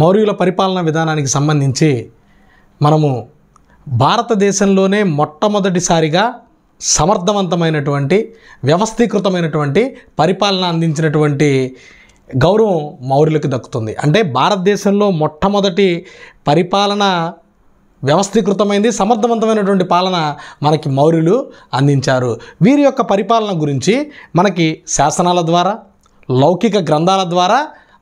మౌర్యుల పరిపాలనా విధానానికి సంబంధించి మనము భారతదేశంలోనే మొట్టమొదటిసారిగా సమర్థవంతమైనటువంటి వ్యవస్థీకృతమైనటువంటి పరిపాలన అందించినటువంటి గౌరవం మౌర్యులకు దక్కుతుంది అంటే భారతదేశంలో మొట్టమొదటి పరిపాలన వ్యవస్థీకృతమైంది సమర్థవంతమైనటువంటి పాలన మనకి మౌర్యులు అందించారు వీరి యొక్క పరిపాలన గురించి మనకి శాసనాల ద్వారా లౌకిక గ్రంథాల ద్వారా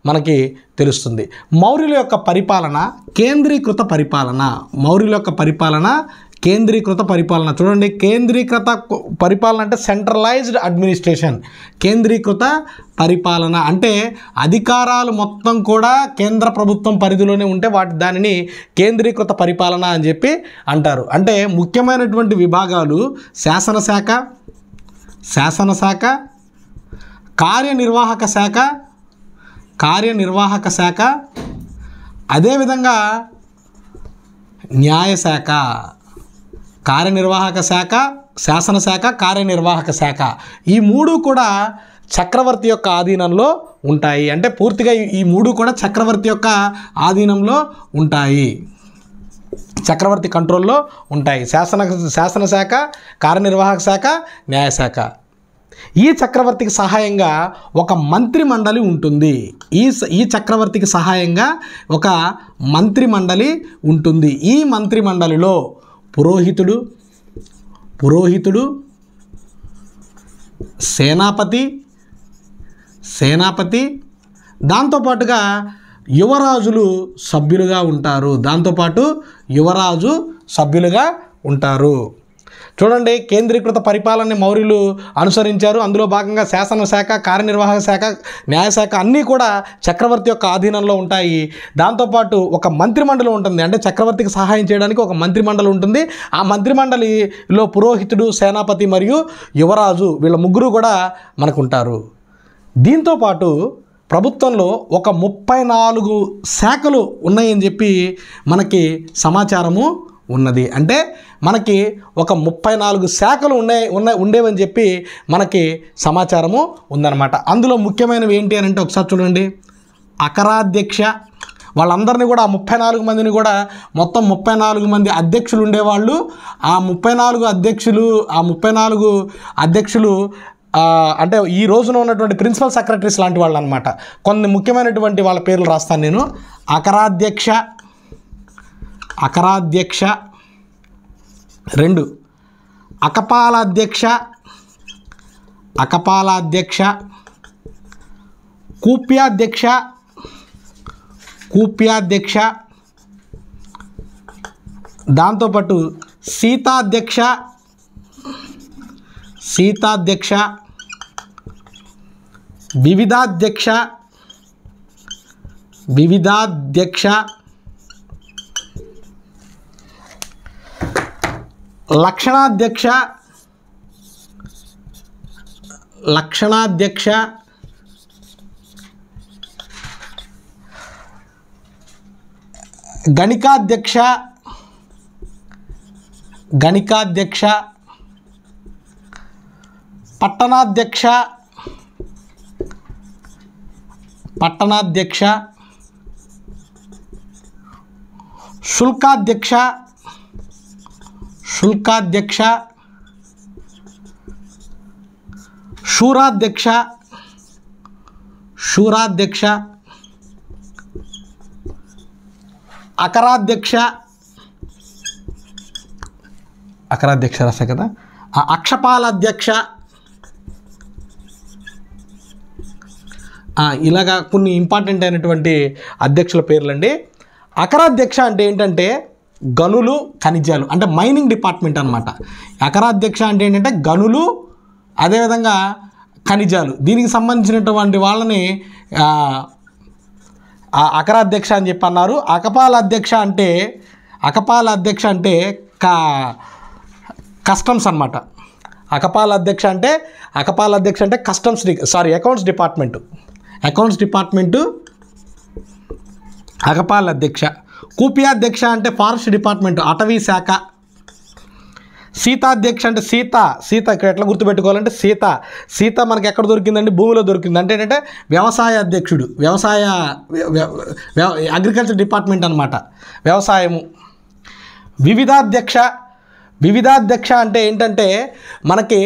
మనకి తెలుస్తుంది మౌర్యుల యొక్క పరిపాలన కేంద్రీకృత పరిపాలన మౌర్యుల యొక్క పరిపాలన కేంద్రీకృత పరిపాలన చూడండి కేంద్రీకృత పరిపాలన అంటే సెంట్రలైజ్డ్ అడ్మినిస్ట్రేషన్ కేంద్రీకృత పరిపాలన అంటే అధికారాలు మొత్తం కూడా కేంద్ర ప్రభుత్వం పరిధిలోనే ఉంటే వాటి దానిని కేంద్రీకృత పరిపాలన అని చెప్పి అంటారు అంటే ముఖ్యమైనటువంటి విభాగాలు శాసనశాఖ శాసనశాఖ కార్యనిర్వాహక శాఖ కార్యనిర్వాహక శాఖ అదేవిధంగా న్యాయశాఖ కార్యనిర్వాహక శాఖ శాసనశాఖ కార్యనిర్వాహక శాఖ ఈ మూడు కూడా చక్రవర్తి యొక్క ఆధీనంలో ఉంటాయి అంటే పూర్తిగా ఈ మూడు కూడా చక్రవర్తి యొక్క ఆధీనంలో ఉంటాయి చక్రవర్తి కంట్రోల్లో ఉంటాయి శాసన శాసనశాఖ కార్యనిర్వాహక శాఖ న్యాయశాఖ ఈ చక్రవర్తికి సహాయంగా ఒక మంత్రి మండలి ఉంటుంది ఈ ఈ చక్రవర్తికి సహాయంగా ఒక మంత్రి మండలి ఉంటుంది ఈ మంత్రి మండలిలో పురోహితుడు పురోహితుడు సేనాపతి సేనాపతి దాంతోపాటుగా యువరాజులు సభ్యులుగా ఉంటారు దాంతోపాటు యువరాజు సభ్యులుగా ఉంటారు చూడండి కేంద్రీకృత పరిపాలనని మౌర్యులు అనుసరించారు అందులో భాగంగా శాసనశాఖ కార్యనిర్వాహక శాఖ న్యాయశాఖ అన్నీ కూడా చక్రవర్తి యొక్క ఆధీనంలో ఉంటాయి దాంతోపాటు ఒక మంత్రిమండలి ఉంటుంది అంటే చక్రవర్తికి సహాయం చేయడానికి ఒక మంత్రిమండలి ఉంటుంది ఆ మంత్రిమండలిలో పురోహితుడు సేనాపతి మరియు యువరాజు వీళ్ళ ముగ్గురు కూడా మనకుంటారు దీంతోపాటు ప్రభుత్వంలో ఒక ముప్పై నాలుగు శాఖలు ఉన్నాయని చెప్పి మనకి సమాచారము ఉన్నది అంటే మనకి ఒక ముప్పై నాలుగు శాఖలు ఉన్నాయి ఉన్న ఉండేవని చెప్పి మనకి సమాచారము ఉందన్నమాట అందులో ముఖ్యమైనవి ఏంటి అని అంటే ఒకసారి చూడండి అకరాధ్యక్ష వాళ్ళందరినీ కూడా ఆ ముప్పై నాలుగు మందిని కూడా మొత్తం ముప్పై నాలుగు మంది అధ్యక్షులు ఉండేవాళ్ళు ఆ ముప్పై నాలుగు అధ్యక్షులు ఆ ముప్పై నాలుగు అధ్యక్షులు అంటే ఈ రోజున ఉన్నటువంటి ప్రిన్సిపల్ సెక్రటరీస్ లాంటి వాళ్ళు అనమాట కొన్ని ముఖ్యమైనటువంటి వాళ్ళ పేర్లు రాస్తాను నేను అకరాధ్యక్ష అకరాధ్యక్ష రెండు అకపాలాధ్యక్ష అకపాలాధ్యక్ష కూప్యాధ్యక్ష కూప్యాధ్యక్ష దాంతోపాటు సీతాధ్యక్ష సీతాధ్యక్ష వివిధాధ్యక్ష వివిధాధ్యక్ష लक्षणाध्यक्ष लक्षणाध्यक्ष गणिकाध्यक्ष गणिकाध्यक्ष पटनाध्यक्ष पटनाध्यक्ष शुल्काध्यक्ष శుల్కాధ్యక్ష శూరాధ్యక్ష శూరాధ్యక్ష అకరాధ్యక్ష అకరాధ్యక్ష రాశా కదా అక్షపాల అధ్యక్ష ఇలాగా కొన్ని ఇంపార్టెంట్ అయినటువంటి అధ్యక్షుల పేర్లండి అకరాధ్యక్ష అంటే ఏంటంటే గనులు ఖనిజాలు అంటే మైనింగ్ డిపార్ట్మెంట్ అనమాట ఎకరాధ్యక్ష అంటే ఏంటంటే గనులు అదేవిధంగా ఖనిజాలు దీనికి సంబంధించినటువంటి వాళ్ళని అకరాధ్యక్ష అని చెప్పి అన్నారు అకపాల అధ్యక్ష అంటే అకపాల అధ్యక్ష అంటే కా కస్టమ్స్ అనమాట అకపాల అధ్యక్ష అంటే అకపాల అధ్యక్ష అంటే customs sorry accounts department accounts department అకపాల అధ్యక్ష అధ్యక్ష అంటే ఫారెస్ట్ డిపార్ట్మెంట్ అటవీ శాఖ సీతాధ్యక్ష అంటే సీత సీత ఇక్కడ ఎట్లా గుర్తుపెట్టుకోవాలంటే సీత సీత మనకి ఎక్కడ దొరికిందండి భూమిలో దొరికింది అంటే ఏంటంటే వ్యవసాయ అధ్యక్షుడు వ్యవసాయ అగ్రికల్చర్ డిపార్ట్మెంట్ అనమాట వ్యవసాయము వివిధాధ్యక్ష వివిధాధ్యక్ష అంటే ఏంటంటే మనకి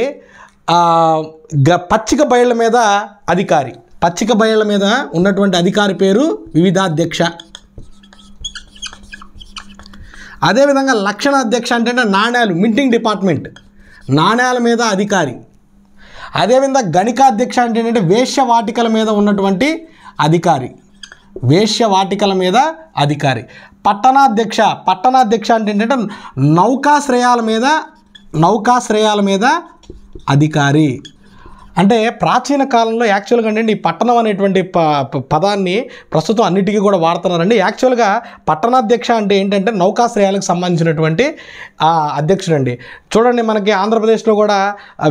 పచ్చిక బయళ్ళ మీద అధికారి పచ్చిక బయళ్ళ మీద ఉన్నటువంటి అధికారి పేరు వివిధాధ్యక్ష అదేవిధంగా లక్షణ అధ్యక్ష అంటే నాణ్యాలు మింటింగ్ డిపార్ట్మెంట్ నాణ్యాల మీద అధికారి అదేవిధంగా గణికాధ్యక్ష అంటే ఏంటంటే వాటికల మీద ఉన్నటువంటి అధికారి వాటికల మీద అధికారి పట్టణాధ్యక్ష పట్టణాధ్యక్ష అంటే ఏంటంటే నౌకాశ్రయాల మీద నౌకాశ్రయాల మీద అధికారి అంటే ప్రాచీన కాలంలో యాక్చువల్గా అండి ఈ పట్టణం అనేటువంటి ప పదాన్ని ప్రస్తుతం అన్నిటికీ కూడా వాడుతున్నారండి యాక్చువల్గా పట్టణాధ్యక్ష అంటే ఏంటంటే నౌకాశ్రయాలకు సంబంధించినటువంటి అధ్యక్షుడండి చూడండి మనకి ఆంధ్రప్రదేశ్లో కూడా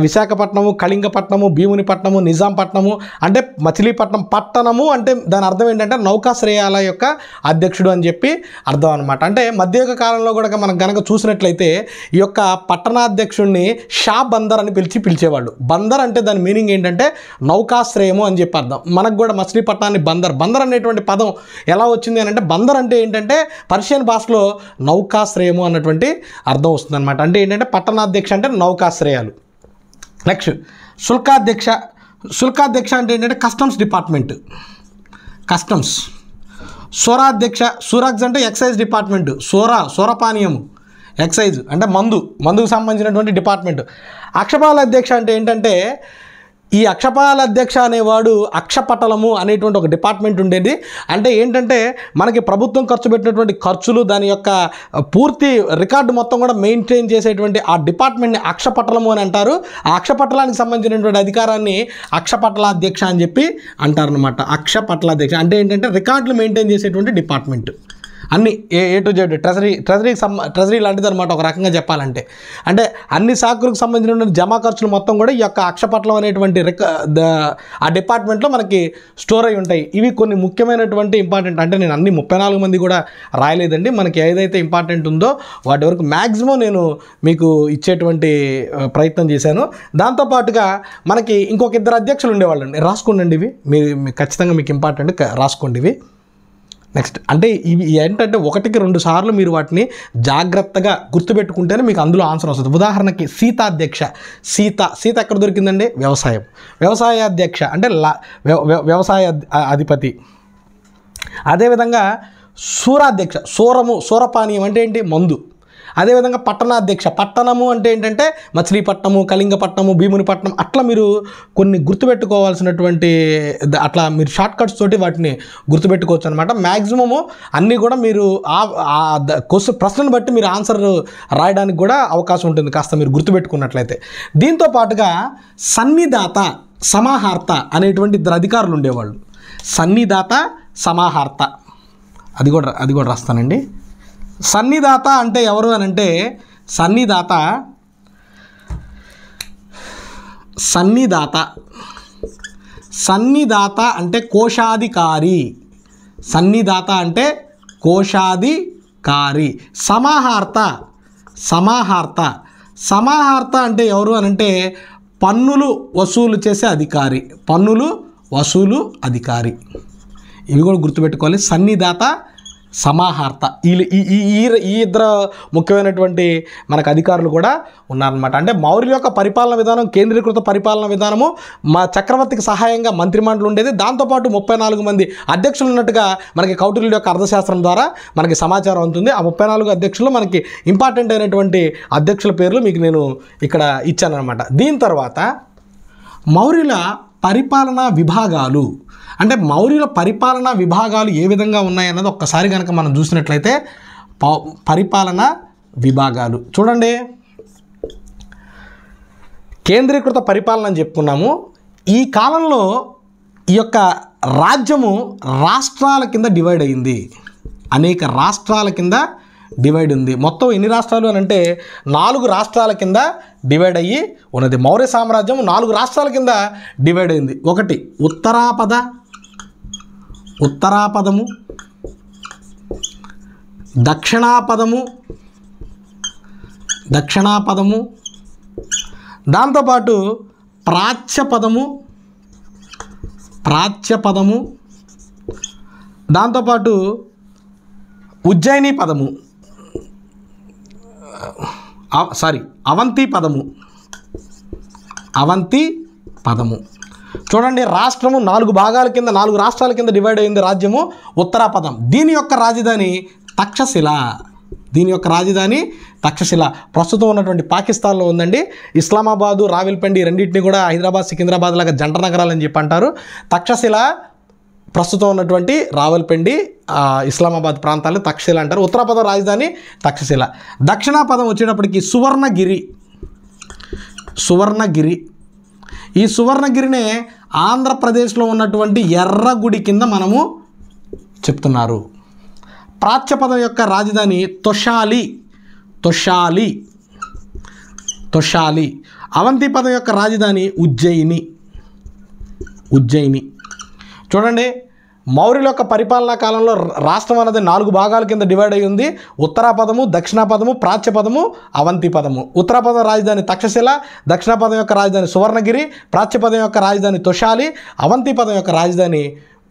విశాఖపట్నము కళింగపట్నము భీమునిపట్నము నిజాంపట్నము అంటే మచిలీపట్నం పట్టణము అంటే దాని అర్థం ఏంటంటే నౌకాశ్రయాల యొక్క అధ్యక్షుడు అని చెప్పి అర్థం అనమాట అంటే మధ్యయుగ కాలంలో కూడా మనం కనుక చూసినట్లయితే ఈ యొక్క పట్టణాధ్యక్షుడిని షా బందర్ అని పిలిచి పిలిచేవాళ్ళు బందర్ అంటే దాని మీనింగ్ ఏంటంటే నౌకాశ్రయము అని చెప్పి అర్థం మనకు కూడా మచిలీపట్నాన్ని బందర్ బందర్ అనేటువంటి పదం ఎలా వచ్చింది అని అంటే బందర్ అంటే ఏంటంటే పర్షియన్ భాషలో నౌకాశ్రయము అన్నటువంటి అర్థం వస్తుంది అనమాట అంటే ఏంటంటే పట్టణాధ్యక్ష అంటే నౌకాశ్రయాలు నెక్స్ట్ శుల్కాధ్యక్ష శుల్కాధ్యక్ష అంటే ఏంటంటే కస్టమ్స్ డిపార్ట్మెంట్ కస్టమ్స్ స్వరాధ్యక్ష సూరాక్స్ అంటే ఎక్సైజ్ డిపార్ట్మెంట్ సోరా సోరపానీయం ఎక్సైజ్ అంటే మందు మందుకు సంబంధించినటువంటి డిపార్ట్మెంట్ అక్షపాల అధ్యక్ష అంటే ఏంటంటే ఈ అక్షపాల అధ్యక్ష అనేవాడు అక్షపటలము అనేటువంటి ఒక డిపార్ట్మెంట్ ఉండేది అంటే ఏంటంటే మనకి ప్రభుత్వం ఖర్చు పెట్టినటువంటి ఖర్చులు దాని యొక్క పూర్తి రికార్డు మొత్తం కూడా మెయింటైన్ చేసేటువంటి ఆ డిపార్ట్మెంట్ని అక్షపటలము అని అంటారు ఆ అక్షపటలానికి సంబంధించినటువంటి అధికారాన్ని అక్షపటల అధ్యక్ష అని చెప్పి అంటారనమాట అక్షపట్ల అధ్యక్ష అంటే ఏంటంటే రికార్డులు మెయింటైన్ చేసేటువంటి డిపార్ట్మెంట్ అన్ని A A to Z treasury ట్రెజరీకి సంబ ట్రెజరీ లాంటిది అనమాట ఒక రకంగా చెప్పాలంటే అంటే అన్ని శాఖలకు సంబంధించిన జమా ఖర్చులు మొత్తం కూడా ఈ యొక్క అక్షపట్లం అనేటువంటి రిక ఆ డిపార్ట్మెంట్లో మనకి స్టోర్ అయి ఉంటాయి ఇవి కొన్ని ముఖ్యమైనటువంటి ఇంపార్టెంట్ అంటే నేను అన్ని ముప్పై నాలుగు మంది కూడా రాయలేదండి మనకి ఏదైతే ఇంపార్టెంట్ ఉందో వాటి వరకు మ్యాక్సిమం నేను మీకు ఇచ్చేటువంటి ప్రయత్నం చేశాను దాంతోపాటుగా మనకి ఇంకొక ఇద్దరు అధ్యక్షులు ఉండేవాళ్ళు రాసుకోండి ఇవి మీరు ఖచ్చితంగా మీకు ఇంపార్టెంట్ రాసుకోండి ఇవి నెక్స్ట్ అంటే ఇవి ఏంటంటే ఒకటికి రెండు సార్లు మీరు వాటిని జాగ్రత్తగా గుర్తుపెట్టుకుంటేనే మీకు అందులో ఆన్సర్ వస్తుంది ఉదాహరణకి సీతాధ్యక్ష సీత సీత ఎక్కడ దొరికిందండి వ్యవసాయం వ్యవసాయాధ్యక్ష అంటే లా వ్యవసాయ అధిపతి అదేవిధంగా సూరాధ్యక్ష సూరము సూరపానీయం అంటే ఏంటి మందు అదేవిధంగా పట్టణాధ్యక్ష పట్టణము అంటే ఏంటంటే మచిలీపట్నము కళింగపట్నము భీమునిపట్నం అట్లా మీరు కొన్ని గుర్తుపెట్టుకోవాల్సినటువంటి అట్లా మీరు షార్ట్ కట్స్ తోటి వాటిని గుర్తుపెట్టుకోవచ్చు అనమాట మ్యాక్సిమము అన్నీ కూడా మీరు క్వశ్చన్ ప్రశ్నను బట్టి మీరు ఆన్సర్ రాయడానికి కూడా అవకాశం ఉంటుంది కాస్త మీరు గుర్తుపెట్టుకున్నట్లయితే దీంతో పాటుగా సన్నిధాత సమాహార్త అనేటువంటి ఇద్దరు అధికారులు ఉండేవాళ్ళు సన్నిధాత సమాహార్త అది కూడా అది కూడా రాస్తానండి సన్నిదాత అంటే ఎవరు అని అంటే సన్నిదాత సన్నిదాత సన్నిదాత అంటే కోశాధికారి సన్నిదాత అంటే కోశాధికారి సమాహార్త సమాహార్త సమాహార్త అంటే ఎవరు అనంటే పన్నులు వసూలు చేసే అధికారి పన్నులు వసూలు అధికారి ఇవి కూడా గుర్తుపెట్టుకోవాలి సన్నిదాత సమాహార్త వీళ్ళు ఈ ఈ ఇద్దరు ముఖ్యమైనటువంటి మనకు అధికారులు కూడా ఉన్నారనమాట అంటే మౌర్యుల యొక్క పరిపాలన విధానం కేంద్రీకృత పరిపాలన విధానము మా చక్రవర్తికి సహాయంగా మంత్రిమండలు ఉండేది దాంతోపాటు ముప్పై నాలుగు మంది అధ్యక్షులు ఉన్నట్టుగా మనకి కౌటిల్యుల యొక్క అర్థశాస్త్రం ద్వారా మనకి సమాచారం అవుతుంది ఆ ముప్పై నాలుగు అధ్యక్షులు మనకి ఇంపార్టెంట్ అయినటువంటి అధ్యక్షుల పేర్లు మీకు నేను ఇక్కడ ఇచ్చానమాట దీని తర్వాత మౌర్యుల పరిపాలనా విభాగాలు అంటే మౌర్యుల పరిపాలనా విభాగాలు ఏ విధంగా ఉన్నాయన్నది ఒక్కసారి కనుక మనం చూసినట్లయితే పరిపాలన విభాగాలు చూడండి కేంద్రీకృత పరిపాలన అని చెప్పుకున్నాము ఈ కాలంలో ఈ యొక్క రాజ్యము రాష్ట్రాల కింద డివైడ్ అయింది అనేక రాష్ట్రాల కింద డివైడ్ ఉంది మొత్తం ఎన్ని రాష్ట్రాలు అని అంటే నాలుగు రాష్ట్రాల కింద డివైడ్ అయ్యి ఉన్నది మౌర్య సామ్రాజ్యం నాలుగు రాష్ట్రాల కింద డివైడ్ అయింది ఒకటి ఉత్తరాపద ఉత్తరాపదము దక్షిణాపదము దక్షిణాపదము దాంతోపాటు ప్రాచ్యపదము ప్రాచ్యపదము దాంతోపాటు ఉజ్జయిని పదము సారీ అవంతి పదము అవంతి పదము చూడండి రాష్ట్రము నాలుగు భాగాల కింద నాలుగు రాష్ట్రాల కింద డివైడ్ అయింది రాజ్యము ఉత్తరాపదం దీని యొక్క రాజధాని తక్షశిల దీని యొక్క రాజధాని తక్షశిల ప్రస్తుతం ఉన్నటువంటి పాకిస్తాన్లో ఉందండి ఇస్లామాబాదు రావిల్పండి రెండింటిని కూడా హైదరాబాద్ సికింద్రాబాద్ లాగా జంట నగరాలని చెప్పి అంటారు తక్షశిల ప్రస్తుతం ఉన్నటువంటి రావల్పిండి ఇస్లామాబాద్ ప్రాంతాలు తక్షశిల అంటారు పదం రాజధాని తక్షశిల దక్షిణాపదం వచ్చేటప్పటికి సువర్ణగిరి సువర్ణగిరి ఈ సువర్ణగిరినే ఆంధ్రప్రదేశ్లో ఉన్నటువంటి ఎర్రగుడి కింద మనము చెప్తున్నారు ప్రాచ్యపదం యొక్క రాజధాని తొషాలి తొషాలి తొషాలి అవంతి పదం యొక్క రాజధాని ఉజ్జయిని ఉజ్జయిని చూడండి మౌర్యుల యొక్క పరిపాలనా కాలంలో రాష్ట్రం అనేది నాలుగు భాగాల కింద డివైడ్ అయ్యి ఉంది పదము పదము అవంతి ప్రాచ్యపదము ఉత్తర పదం రాజధాని తక్షశిల పదం యొక్క రాజధాని సువర్ణగిరి ప్రాచ్యపదం యొక్క రాజధాని తుషాలి అవంతి పదం యొక్క రాజధాని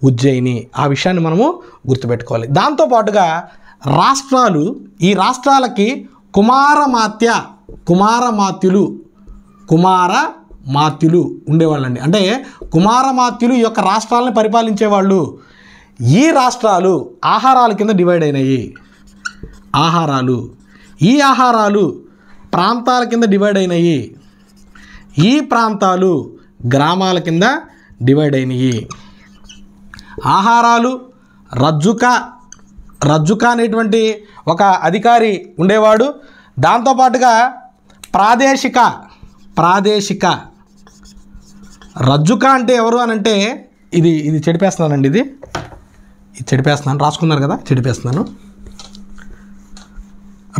ఉజ్జయిని ఆ విషయాన్ని మనము గుర్తుపెట్టుకోవాలి దాంతోపాటుగా రాష్ట్రాలు ఈ రాష్ట్రాలకి కుమారమాత్య కుమారమాత్యులు కుమార మాత్యులు ఉండేవాళ్ళండి అంటే కుమారమాత్యులు ఈ యొక్క రాష్ట్రాలను పరిపాలించేవాళ్ళు ఈ రాష్ట్రాలు ఆహారాల కింద డివైడ్ అయినాయి ఆహారాలు ఈ ఆహారాలు ప్రాంతాల కింద డివైడ్ అయినాయి ఈ ప్రాంతాలు గ్రామాల కింద డివైడ్ అయినాయి ఆహారాలు రజ్జుక రజ్జుక అనేటువంటి ఒక అధికారి ఉండేవాడు దాంతోపాటుగా ప్రాదేశిక ప్రాదేశిక రజ్జుక అంటే ఎవరు అని అంటే ఇది ఇది చెడిపేస్తున్నానండి ఇది ఇది చెడిపేస్తున్నాను రాసుకున్నారు కదా చెడిపేస్తున్నాను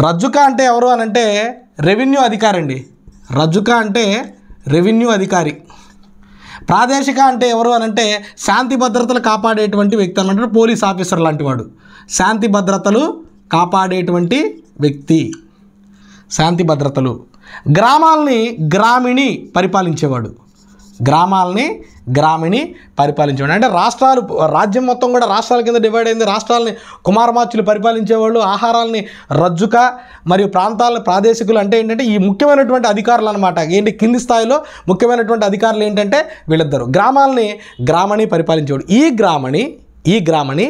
రజ్జుక అంటే ఎవరు అని అంటే రెవెన్యూ అధికారి అండి రజ్జుక అంటే రెవెన్యూ అధికారి ప్రాదేశిక అంటే ఎవరు అని అంటే శాంతి భద్రతలు కాపాడేటువంటి వ్యక్తి అని అంటే పోలీస్ ఆఫీసర్ లాంటి వాడు శాంతి భద్రతలు కాపాడేటువంటి వ్యక్తి శాంతి భద్రతలు గ్రామాల్ని గ్రామిణి పరిపాలించేవాడు గ్రామాలని గ్రామిణి పరిపాలించేవాడు అంటే రాష్ట్రాలు రాజ్యం మొత్తం కూడా రాష్ట్రాల కింద డివైడ్ అయింది రాష్ట్రాలని కుమారమాచులు పరిపాలించేవాళ్ళు ఆహారాలని రజ్జుక మరియు ప్రాంతాల ప్రాదేశికులు అంటే ఏంటంటే ఈ ముఖ్యమైనటువంటి అధికారులు అనమాట ఏంటి కింది స్థాయిలో ముఖ్యమైనటువంటి అధికారులు ఏంటంటే వీళ్ళిద్దరు గ్రామాలని గ్రామణి పరిపాలించేవాడు ఈ గ్రామణి ఈ గ్రామణి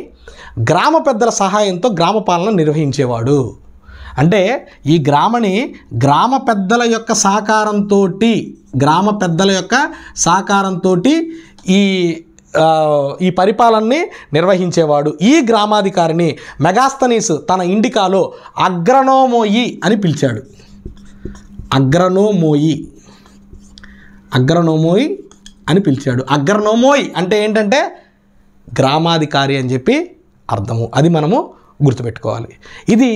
గ్రామ పెద్దల సహాయంతో గ్రామ పాలన నిర్వహించేవాడు అంటే ఈ గ్రామని గ్రామ పెద్దల యొక్క సహకారంతో గ్రామ పెద్దల యొక్క సహకారంతో ఈ ఈ పరిపాలనని నిర్వహించేవాడు ఈ గ్రామాధికారిని మెగాస్తనీస్ తన ఇండికాలో అగ్రనోమోయి అని పిలిచాడు అగ్రనోమోయి అగ్రనోమోయి అని పిలిచాడు అగ్రనోమోయి అంటే ఏంటంటే గ్రామాధికారి అని చెప్పి అర్థము అది మనము గుర్తుపెట్టుకోవాలి ఇది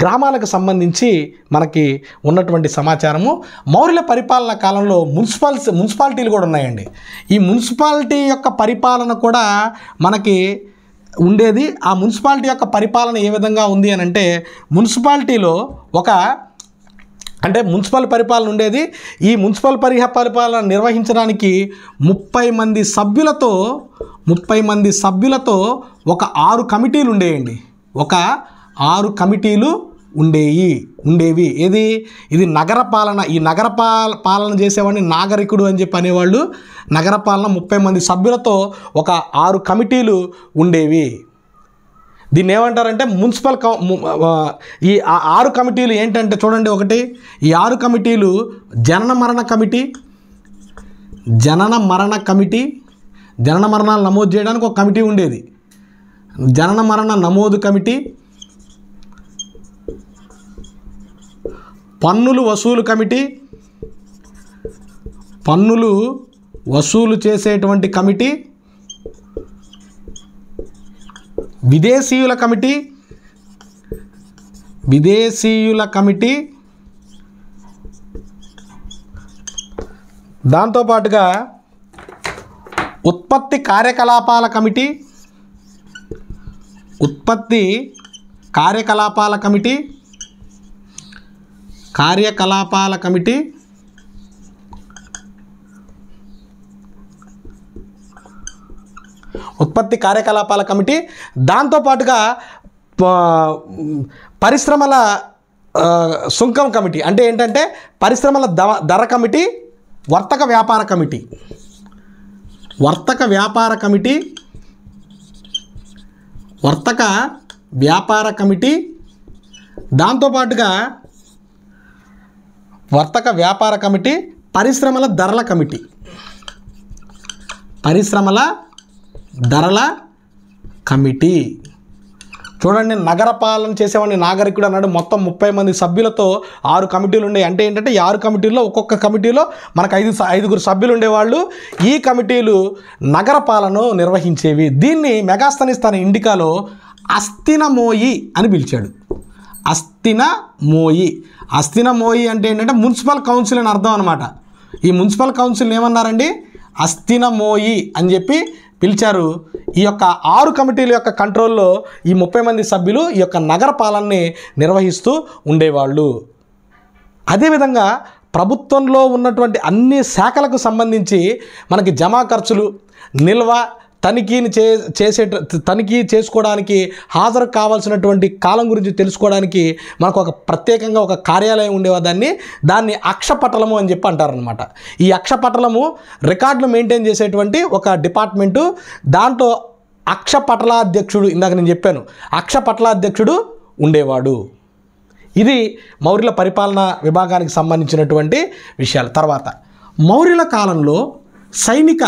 గ్రామాలకు సంబంధించి మనకి ఉన్నటువంటి సమాచారము మౌర్యుల పరిపాలన కాలంలో మున్సిపల్ మున్సిపాలిటీలు కూడా ఉన్నాయండి ఈ మున్సిపాలిటీ యొక్క పరిపాలన కూడా మనకి ఉండేది ఆ మున్సిపాలిటీ యొక్క పరిపాలన ఏ విధంగా ఉంది అని అంటే మున్సిపాలిటీలో ఒక అంటే మున్సిపల్ పరిపాలన ఉండేది ఈ మున్సిపల్ పరిహ పరిపాలన నిర్వహించడానికి ముప్పై మంది సభ్యులతో ముప్పై మంది సభ్యులతో ఒక ఆరు కమిటీలు ఉండేయండి ఒక ఆరు కమిటీలు ఉండేవి ఉండేవి ఏది ఇది నగరపాలన ఈ నగరపాల పాలన చేసేవాడిని నాగరికుడు అని చెప్పి అనేవాళ్ళు నగరపాలన ముప్పై మంది సభ్యులతో ఒక ఆరు కమిటీలు ఉండేవి దీన్ని ఏమంటారంటే మున్సిపల్ ఈ ఆరు కమిటీలు ఏంటంటే చూడండి ఒకటి ఈ ఆరు కమిటీలు జనన మరణ కమిటీ జనన మరణ కమిటీ జనన మరణాలు నమోదు చేయడానికి ఒక కమిటీ ఉండేది జనన మరణ నమోదు కమిటీ పన్నులు వసూలు కమిటీ పన్నులు వసూలు చేసేటువంటి కమిటీ విదేశీయుల కమిటీ విదేశీయుల కమిటీ దాంతోపాటుగా ఉత్పత్తి కార్యకలాపాల కమిటీ ఉత్పత్తి కార్యకలాపాల కమిటీ కార్యకలాపాల కమిటీ ఉత్పత్తి కార్యకలాపాల కమిటీ దాంతోపాటుగా పరిశ్రమల సుంకం కమిటీ అంటే ఏంటంటే పరిశ్రమల ధర కమిటీ వర్తక వ్యాపార కమిటీ వర్తక వ్యాపార కమిటీ వర్తక వ్యాపార కమిటీ దాంతోపాటుగా వర్తక వ్యాపార కమిటీ పరిశ్రమల ధరల కమిటీ పరిశ్రమల ధరల కమిటీ చూడండి నగరపాలన చేసేవాడిని నాగరికుడు అన్నాడు మొత్తం ముప్పై మంది సభ్యులతో ఆరు కమిటీలు ఉన్నాయి అంటే ఏంటంటే ఆరు కమిటీల్లో ఒక్కొక్క కమిటీలో మనకు ఐదు ఐదుగురు సభ్యులు ఉండేవాళ్ళు ఈ కమిటీలు నగరపాలను నిర్వహించేవి దీన్ని మెగాస్తనిస్తాన్ ఇండికాలో అస్థినమోయి అని పిలిచాడు అస్థిన మోయి అస్థిన మోయి అంటే ఏంటంటే మున్సిపల్ కౌన్సిల్ అని అర్థం అనమాట ఈ మున్సిపల్ కౌన్సిల్ ఏమన్నారండి అస్థిన మోయి అని చెప్పి పిలిచారు ఈ యొక్క ఆరు కమిటీల యొక్క కంట్రోల్లో ఈ ముప్పై మంది సభ్యులు ఈ యొక్క నగర పాలనని నిర్వహిస్తూ ఉండేవాళ్ళు అదేవిధంగా ప్రభుత్వంలో ఉన్నటువంటి అన్ని శాఖలకు సంబంధించి మనకి జమా ఖర్చులు నిల్వ తనిఖీని చే చేసే తనిఖీ చేసుకోవడానికి హాజరు కావాల్సినటువంటి కాలం గురించి తెలుసుకోవడానికి మనకు ఒక ప్రత్యేకంగా ఒక కార్యాలయం ఉండేవాదాన్ని దాన్ని అక్షపటలము అని చెప్పి అంటారనమాట ఈ అక్షపటలము రికార్డులు మెయింటైన్ చేసేటువంటి ఒక డిపార్ట్మెంటు దాంట్లో అక్షపటలాధ్యక్షుడు ఇందాక నేను చెప్పాను అక్షపటలాధ్యక్షుడు ఉండేవాడు ఇది మౌర్యుల పరిపాలనా విభాగానికి సంబంధించినటువంటి విషయాలు తర్వాత మౌర్యుల కాలంలో సైనిక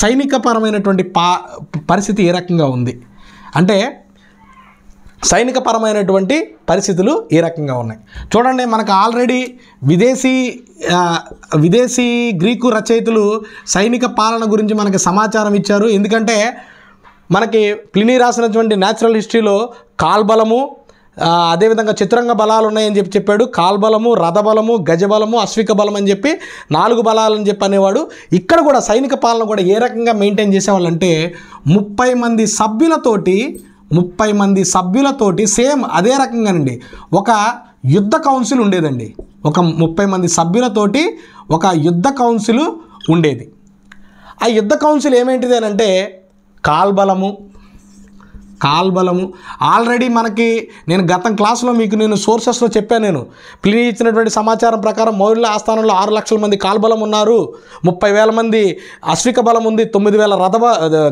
సైనికపరమైనటువంటి పా పరిస్థితి ఏ రకంగా ఉంది అంటే సైనికపరమైనటువంటి పరిస్థితులు ఈ రకంగా ఉన్నాయి చూడండి మనకు ఆల్రెడీ విదేశీ విదేశీ గ్రీకు రచయితలు సైనిక పాలన గురించి మనకి సమాచారం ఇచ్చారు ఎందుకంటే మనకి ప్లిని రాసినటువంటి న్యాచురల్ హిస్టరీలో కాల్బలము అదేవిధంగా చిత్రంగ బలాలు ఉన్నాయని చెప్పి చెప్పాడు కాల్బలము రథబలము గజబలము అశ్విక బలం అని చెప్పి నాలుగు బలాలు అని చెప్పి అనేవాడు ఇక్కడ కూడా సైనిక పాలన కూడా ఏ రకంగా మెయింటైన్ చేసేవాళ్ళంటే ముప్పై మంది సభ్యులతోటి ముప్పై మంది సభ్యులతోటి సేమ్ అదే రకంగానండి ఒక యుద్ధ కౌన్సిల్ ఉండేదండి ఒక ముప్పై మంది సభ్యులతోటి ఒక యుద్ధ కౌన్సిల్ ఉండేది ఆ యుద్ధ కౌన్సిల్ ఏమేంటిది అంటే కాల్బలము కాల్బలము ఆల్రెడీ మనకి నేను గతం క్లాస్లో మీకు నేను సోర్సెస్లో చెప్పాను నేను ప్లీ ఇచ్చినటువంటి సమాచారం ప్రకారం మౌర్యుల ఆస్థానంలో ఆరు లక్షల మంది కాల్బలం ఉన్నారు ముప్పై వేల మంది అశ్విక బలం ఉంది తొమ్మిది వేల రథబ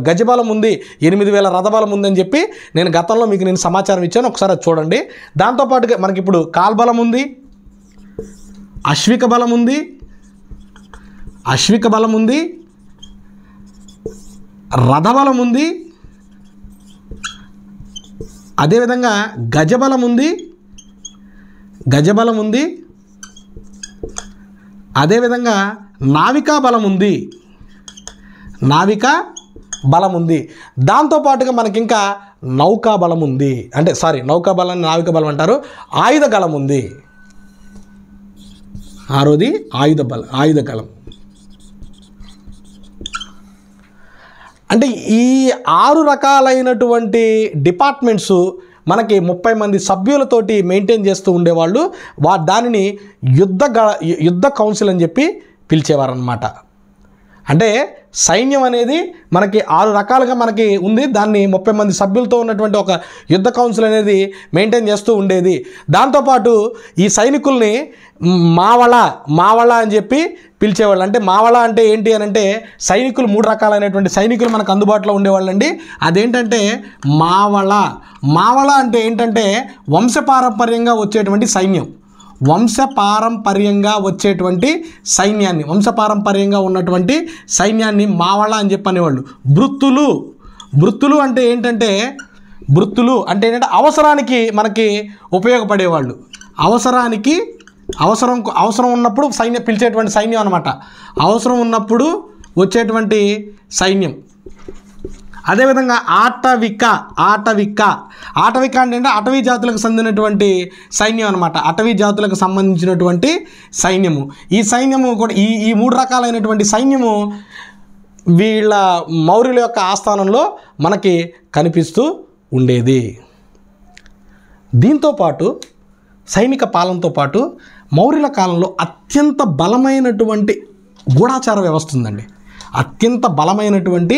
గజబలం ఉంది ఎనిమిది వేల రథబలం ఉందని చెప్పి నేను గతంలో మీకు నేను సమాచారం ఇచ్చాను ఒకసారి చూడండి దాంతోపాటుగా మనకి ఇప్పుడు కాల్బలం ఉంది అశ్విక బలం ఉంది అశ్విక బలం ఉంది రథబలం ఉంది అదేవిధంగా గజబలం ఉంది గజబలం ఉంది అదేవిధంగా నావికా బలం ఉంది నావికా బలం ఉంది దాంతోపాటుగా మనకింకా నౌకా బలం ఉంది అంటే సారీ నౌకా బలం నావిక బలం అంటారు ఆయుధ గలం ఉంది ఆరోది ఆయుధ బలం ఆయుధ గలం అంటే ఈ ఆరు రకాలైనటువంటి డిపార్ట్మెంట్స్ మనకి ముప్పై మంది సభ్యులతోటి మెయింటైన్ చేస్తూ ఉండేవాళ్ళు వా దానిని యుద్ధ యుద్ధ కౌన్సిల్ అని చెప్పి పిలిచేవారనమాట అంటే సైన్యం అనేది మనకి ఆరు రకాలుగా మనకి ఉంది దాన్ని ముప్పై మంది సభ్యులతో ఉన్నటువంటి ఒక యుద్ధ కౌన్సిల్ అనేది మెయింటైన్ చేస్తూ ఉండేది దాంతోపాటు ఈ సైనికుల్ని మావళ మావళ అని చెప్పి పిలిచేవాళ్ళు అంటే మావళ అంటే ఏంటి అని అంటే సైనికులు మూడు రకాలైనటువంటి సైనికులు మనకు అందుబాటులో ఉండేవాళ్ళండి అదేంటంటే మావళ మావళ అంటే ఏంటంటే వంశపారంపర్యంగా వచ్చేటువంటి సైన్యం వంశపారంపర్యంగా వచ్చేటువంటి సైన్యాన్ని వంశపారంపర్యంగా ఉన్నటువంటి సైన్యాన్ని మావళ అని చెప్పి అనేవాళ్ళు వృత్తులు వృత్తులు అంటే ఏంటంటే వృత్తులు అంటే ఏంటంటే అవసరానికి మనకి ఉపయోగపడేవాళ్ళు అవసరానికి అవసరం అవసరం ఉన్నప్పుడు సైన్యం పిలిచేటువంటి సైన్యం అనమాట అవసరం ఉన్నప్పుడు వచ్చేటువంటి సైన్యం అదేవిధంగా ఆటవిక ఆటవిక ఆటవిక అంటే అటవీ జాతులకు చెందినటువంటి సైన్యం అనమాట అటవీ జాతులకు సంబంధించినటువంటి సైన్యము ఈ సైన్యము కూడా ఈ ఈ మూడు రకాలైనటువంటి సైన్యము వీళ్ళ మౌర్యుల యొక్క ఆస్థానంలో మనకి కనిపిస్తూ ఉండేది దీంతోపాటు సైనిక పాలనతో పాటు మౌర్యుల కాలంలో అత్యంత బలమైనటువంటి గూఢాచార వ్యవస్థ ఉందండి అత్యంత బలమైనటువంటి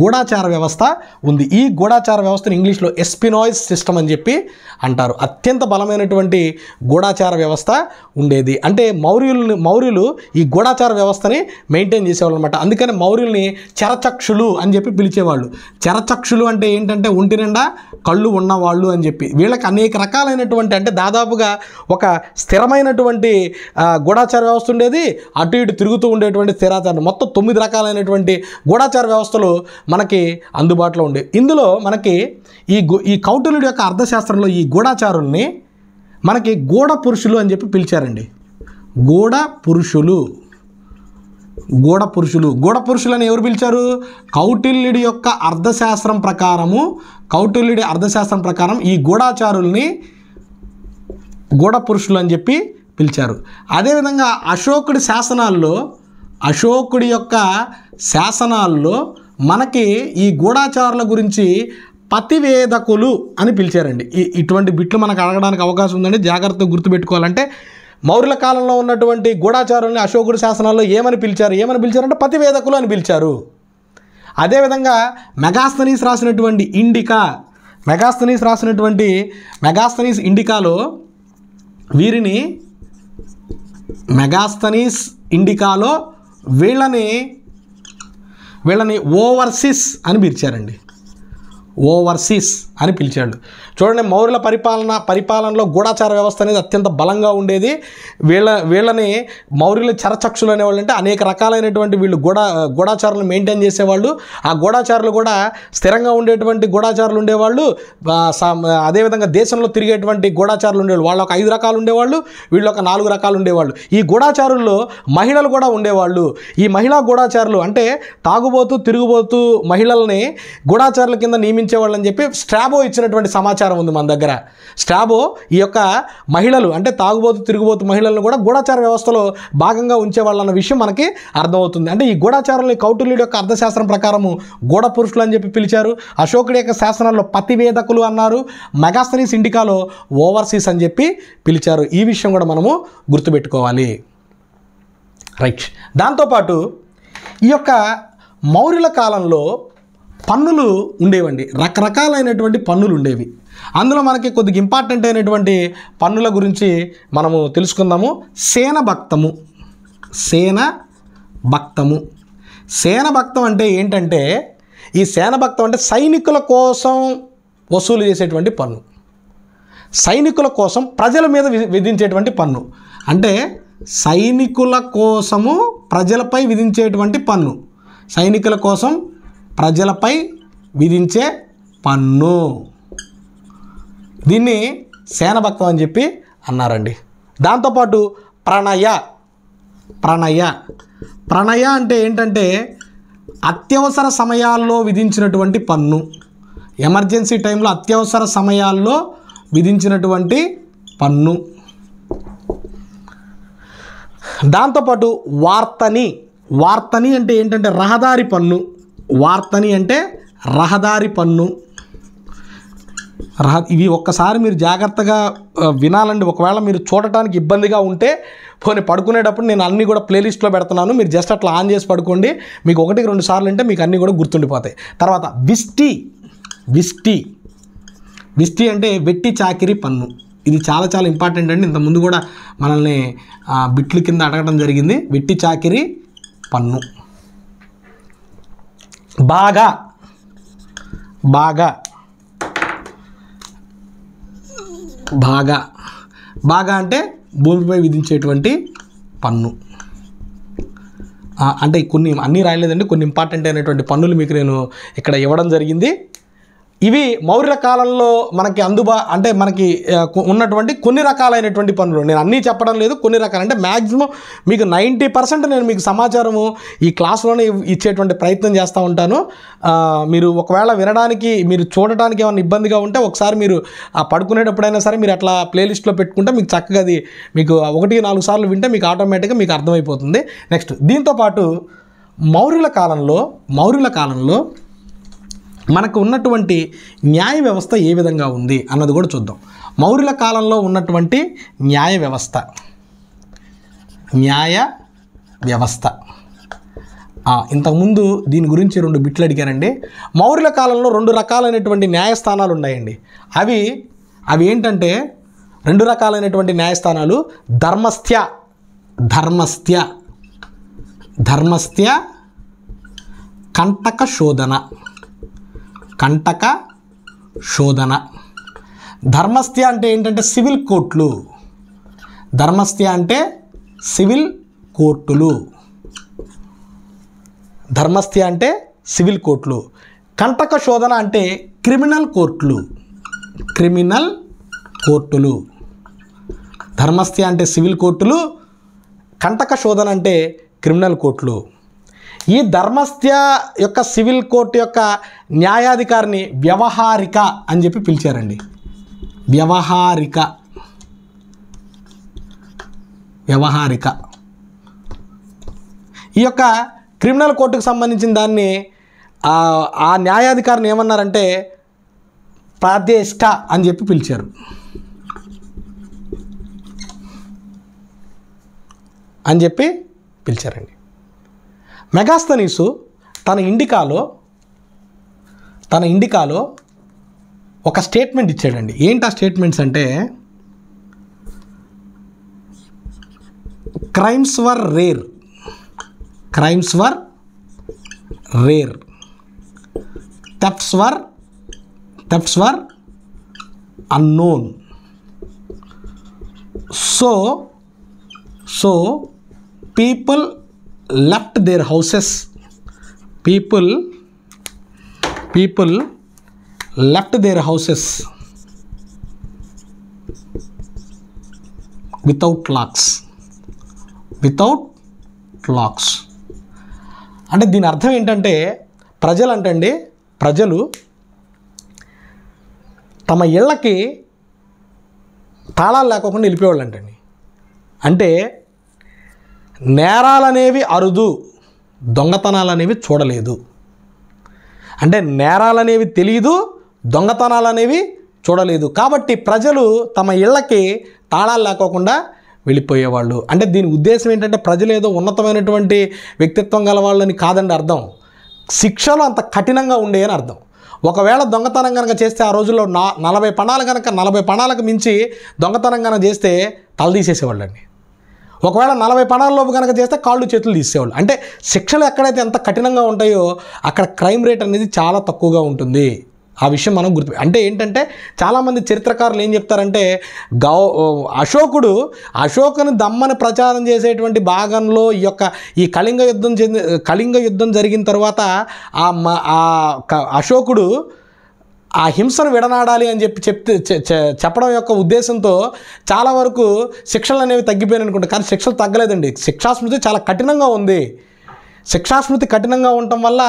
గూఢాచార వ్యవస్థ ఉంది ఈ గూఢాచార వ్యవస్థను ఇంగ్లీష్లో ఎస్పినాయిస్ సిస్టమ్ అని చెప్పి అంటారు అత్యంత బలమైనటువంటి గూఢాచార వ్యవస్థ ఉండేది అంటే మౌర్యుల్ని మౌర్యులు ఈ గూఢాచార వ్యవస్థని మెయింటైన్ చేసేవాళ్ళు అనమాట అందుకని మౌర్యుల్ని చెరచక్షులు అని చెప్పి పిలిచేవాళ్ళు చెరచక్షులు అంటే ఏంటంటే ఒంటి నిండా కళ్ళు ఉన్నవాళ్ళు అని చెప్పి వీళ్ళకి అనేక రకాలైనటువంటి అంటే దాదాపుగా ఒక స్థిరమైనటువంటి గూఢాచార వ్యవస్థ ఉండేది అటు ఇటు తిరుగుతూ ఉండేటువంటి స్థిరాచారం మొత్తం తొమ్మిది రకాల రకమైనటువంటి గూఢాచార వ్యవస్థలు మనకి అందుబాటులో ఉండే ఇందులో మనకి ఈ ఈ కౌటిల్యుడి యొక్క అర్థశాస్త్రంలో ఈ గూఢాచారుల్ని మనకి గూఢ పురుషులు అని చెప్పి పిలిచారండి గూఢ పురుషులు గూఢ పురుషులు గూఢ అని ఎవరు పిలిచారు కౌటిల్యుడి యొక్క అర్థశాస్త్రం ప్రకారము కౌటిల్యుడి అర్థశాస్త్రం ప్రకారం ఈ గూఢాచారుల్ని గూఢ పురుషులు అని చెప్పి పిలిచారు అదేవిధంగా అశోకుడి శాసనాల్లో అశోకుడి యొక్క శాసనాల్లో మనకి ఈ గూఢాచారుల గురించి పతివేదకులు అని పిలిచారండి ఈ ఇటువంటి బిట్లు మనకు అడగడానికి అవకాశం ఉందండి జాగ్రత్తగా గుర్తుపెట్టుకోవాలంటే మౌర్యుల కాలంలో ఉన్నటువంటి గూఢాచారుల్ని అశోకుడి శాసనాల్లో ఏమని పిలిచారు ఏమని పిలిచారంటే పతివేదకులు అని పిలిచారు అదేవిధంగా మెగాస్తనీస్ రాసినటువంటి ఇండికా మెగాస్తనీస్ రాసినటువంటి మెగాస్తనీస్ ఇండికాలో వీరిని మెగాస్తనీస్ ఇండికాలో వీళ్ళని వీళ్ళని ఓవర్సీస్ అని పిలిచారండి ఓవర్సీస్ అని పిలిచాడు చూడండి మౌర్యుల పరిపాలన పరిపాలనలో గూఢాచార వ్యవస్థ అనేది అత్యంత బలంగా ఉండేది వీళ్ళ వీళ్ళని మౌర్యుల చరచక్షులు అనేవాళ్ళు అంటే అనేక రకాలైనటువంటి వీళ్ళు గూఢ గూఢాచారాలను మెయింటైన్ చేసేవాళ్ళు ఆ గూఢాచారులు కూడా స్థిరంగా ఉండేటువంటి గూఢాచారులు ఉండేవాళ్ళు అదేవిధంగా దేశంలో తిరిగేటువంటి గూఢాచారులు ఉండేవాళ్ళు వాళ్ళు ఒక ఐదు రకాలు ఉండేవాళ్ళు వీళ్ళు ఒక నాలుగు రకాలు ఉండేవాళ్ళు ఈ గూఢాచారుల్లో మహిళలు కూడా ఉండేవాళ్ళు ఈ మహిళా గూఢాచారులు అంటే తాగుబోతూ తిరుగుబోతూ మహిళల్ని గూఢాచారుల కింద అని చెప్పి స్ట్రాప్ స్టాబో ఇచ్చినటువంటి సమాచారం ఉంది మన దగ్గర స్టాబో ఈ యొక్క మహిళలు అంటే తాగుబోతు తిరుగుబోతు మహిళలను కూడా గూఢాచార వ్యవస్థలో భాగంగా ఉంచేవాళ్ళు అన్న విషయం మనకి అర్థమవుతుంది అంటే ఈ గూఢాచారుల్ని కౌటిల్యుడి యొక్క అర్థశాస్త్రం ప్రకారము గూఢ పురుషులు అని చెప్పి పిలిచారు అశోకుడి యొక్క శాసనాల్లో పతివేదకులు అన్నారు మెగాస్త్రీ సిండికాలో ఓవర్సీస్ అని చెప్పి పిలిచారు ఈ విషయం కూడా మనము గుర్తుపెట్టుకోవాలి రైట్ దాంతోపాటు ఈ యొక్క మౌర్యుల కాలంలో పన్నులు ఉండేవండి రకరకాలైనటువంటి పన్నులు ఉండేవి అందులో మనకి కొద్దిగా ఇంపార్టెంట్ అయినటువంటి పన్నుల గురించి మనము తెలుసుకుందాము సేన భక్తము సేన భక్తము సేన భక్తం అంటే ఏంటంటే ఈ సేన భక్తం అంటే సైనికుల కోసం వసూలు చేసేటువంటి పన్ను సైనికుల కోసం ప్రజల మీద విధించేటువంటి పన్ను అంటే సైనికుల కోసము ప్రజలపై విధించేటువంటి పన్ను సైనికుల కోసం ప్రజలపై విధించే పన్ను దీన్ని సేనభక్తం అని చెప్పి అన్నారండి దాంతోపాటు ప్రణయ ప్రణయ ప్రణయ అంటే ఏంటంటే అత్యవసర సమయాల్లో విధించినటువంటి పన్ను ఎమర్జెన్సీ టైంలో అత్యవసర సమయాల్లో విధించినటువంటి పన్ను దాంతోపాటు వార్తని వార్తని అంటే ఏంటంటే రహదారి పన్ను వార్తని అంటే రహదారి పన్ను రహ ఇవి ఒక్కసారి మీరు జాగ్రత్తగా వినాలండి ఒకవేళ మీరు చూడటానికి ఇబ్బందిగా ఉంటే పోనీ పడుకునేటప్పుడు నేను అన్నీ కూడా ప్లేలిస్ట్లో పెడుతున్నాను మీరు జస్ట్ అట్లా ఆన్ చేసి పడుకోండి మీకు ఒకటికి రెండు సార్లు అంటే మీకు అన్నీ కూడా గుర్తుండిపోతాయి తర్వాత విస్టి విస్టి విస్టి అంటే వెట్టి చాకిరి పన్ను ఇది చాలా చాలా ఇంపార్టెంట్ అండి ఇంతకుముందు కూడా మనల్ని బిట్లు కింద అడగడం జరిగింది వెట్టి చాకిరి పన్ను బాగా బాగా బాగా బాగా అంటే భూమిపై విధించేటువంటి పన్ను అంటే కొన్ని అన్నీ రాయలేదండి కొన్ని ఇంపార్టెంట్ అయినటువంటి పన్నులు మీకు నేను ఇక్కడ ఇవ్వడం జరిగింది ఇవి మౌర్యుల కాలంలో మనకి అందుబా అంటే మనకి ఉన్నటువంటి కొన్ని రకాలైనటువంటి పనులు నేను అన్నీ చెప్పడం లేదు కొన్ని రకాలు అంటే మ్యాక్సిమం మీకు నైంటీ పర్సెంట్ నేను మీకు సమాచారము ఈ క్లాస్లోనే ఇచ్చేటువంటి ప్రయత్నం చేస్తూ ఉంటాను మీరు ఒకవేళ వినడానికి మీరు చూడడానికి ఏమైనా ఇబ్బందిగా ఉంటే ఒకసారి మీరు ఆ పడుకునేటప్పుడైనా సరే మీరు అట్లా ప్లేలిస్ట్లో పెట్టుకుంటే మీకు చక్కగా అది మీకు ఒకటి నాలుగు సార్లు వింటే మీకు ఆటోమేటిక్గా మీకు అర్థమైపోతుంది నెక్స్ట్ దీంతోపాటు మౌర్యుల కాలంలో మౌర్యుల కాలంలో మనకు ఉన్నటువంటి న్యాయ వ్యవస్థ ఏ విధంగా ఉంది అన్నది కూడా చూద్దాం మౌర్యుల కాలంలో ఉన్నటువంటి న్యాయ వ్యవస్థ న్యాయ వ్యవస్థ ఇంతకుముందు దీని గురించి రెండు బిట్లు అడిగారండి మౌర్యుల కాలంలో రెండు రకాలైనటువంటి న్యాయస్థానాలు ఉన్నాయండి అవి అవి ఏంటంటే రెండు రకాలైనటువంటి న్యాయస్థానాలు ధర్మస్థ్య ధర్మస్థ్య ధర్మస్థ్య కంటక శోధన కంటక శోధన ధర్మస్థ్య అంటే ఏంటంటే సివిల్ కోర్టులు ధర్మస్థ్య అంటే సివిల్ కోర్టులు ధర్మస్థ్య అంటే సివిల్ కోర్టులు కంటక శోధన అంటే క్రిమినల్ కోర్టులు క్రిమినల్ కోర్టులు ధర్మస్థ్య అంటే సివిల్ కోర్టులు కంటక శోధన అంటే క్రిమినల్ కోర్టులు ఈ ధర్మస్థ యొక్క సివిల్ కోర్టు యొక్క న్యాయాధికారిని వ్యవహారిక అని చెప్పి పిలిచారండి వ్యవహారిక వ్యవహారిక ఈ యొక్క క్రిమినల్ కోర్టుకు సంబంధించిన దాన్ని ఆ న్యాయాధికారిని ఏమన్నారంటే ప్రాదేశిక అని చెప్పి పిలిచారు అని చెప్పి పిలిచారండి మెగాస్తనీసు తన ఇండికాలో తన ఇండికాలో ఒక స్టేట్మెంట్ ఇచ్చాడండి ఏంటి ఆ స్టేట్మెంట్స్ అంటే crimes were rare crimes were rare thefts were thefts were unknown so so people left their houses. People, people left their houses without locks. Without locks. అంటే దీని అర్థం ఏంటంటే ప్రజలు అంటండి ప్రజలు తమ ఇళ్ళకి తాళాలు లేకోకుండా వెళ్ళిపోయేవాళ్ళు అంటండి అంటే నేరాలనేవి అరుదు దొంగతనాలు అనేవి చూడలేదు అంటే నేరాలనేవి తెలియదు దొంగతనాలు అనేవి చూడలేదు కాబట్టి ప్రజలు తమ ఇళ్ళకి తాళాలు లేకోకుండా వెళ్ళిపోయేవాళ్ళు అంటే దీని ఉద్దేశం ఏంటంటే ప్రజలు ఏదో ఉన్నతమైనటువంటి వ్యక్తిత్వం గలవాళ్ళని కాదండి అర్థం శిక్షలు అంత కఠినంగా ఉండే అని అర్థం ఒకవేళ దొంగతనం కనుక చేస్తే ఆ రోజుల్లో నా నలభై పణాలు కనుక నలభై పణాలకు మించి దొంగతనం కనుక చేస్తే తలదీసేసేవాళ్ళండి ఒకవేళ నలభై పడాలలోపు కనుక చేస్తే కాళ్ళు చేతులు తీసేవాళ్ళు అంటే శిక్షలు ఎక్కడైతే ఎంత కఠినంగా ఉంటాయో అక్కడ క్రైమ్ రేట్ అనేది చాలా తక్కువగా ఉంటుంది ఆ విషయం మనం గుర్తు అంటే ఏంటంటే చాలామంది చరిత్రకారులు ఏం చెప్తారంటే గౌ అశోకుడు అశోకుని దమ్మని ప్రచారం చేసేటువంటి భాగంలో ఈ యొక్క ఈ కళింగ యుద్ధం చెంది కళింగ యుద్ధం జరిగిన తర్వాత ఆ అశోకుడు ఆ హింసను విడనాడాలి అని చెప్పి చెప్తే చెప్పడం యొక్క ఉద్దేశంతో చాలా వరకు శిక్షలు అనేవి తగ్గిపోయాయి అనుకుంటా కానీ శిక్షలు తగ్గలేదండి శిక్షాస్మృతి చాలా కఠినంగా ఉంది శిక్షాస్మృతి కఠినంగా ఉండటం వల్ల